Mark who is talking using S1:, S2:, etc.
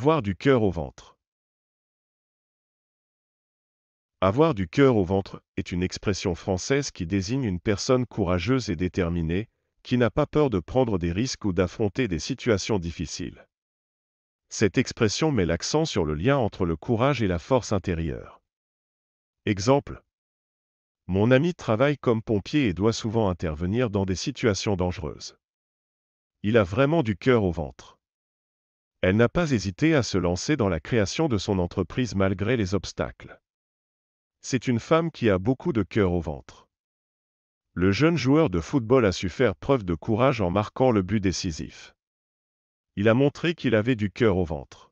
S1: Avoir du cœur au ventre. Avoir du cœur au ventre est une expression française qui désigne une personne courageuse et déterminée, qui n'a pas peur de prendre des risques ou d'affronter des situations difficiles. Cette expression met l'accent sur le lien entre le courage et la force intérieure. Exemple. Mon ami travaille comme pompier et doit souvent intervenir dans des situations dangereuses. Il a vraiment du cœur au ventre. Elle n'a pas hésité à se lancer dans la création de son entreprise malgré les obstacles. C'est une femme qui a beaucoup de cœur au ventre. Le jeune joueur de football a su faire preuve de courage en marquant le but décisif. Il a montré qu'il avait du cœur au ventre.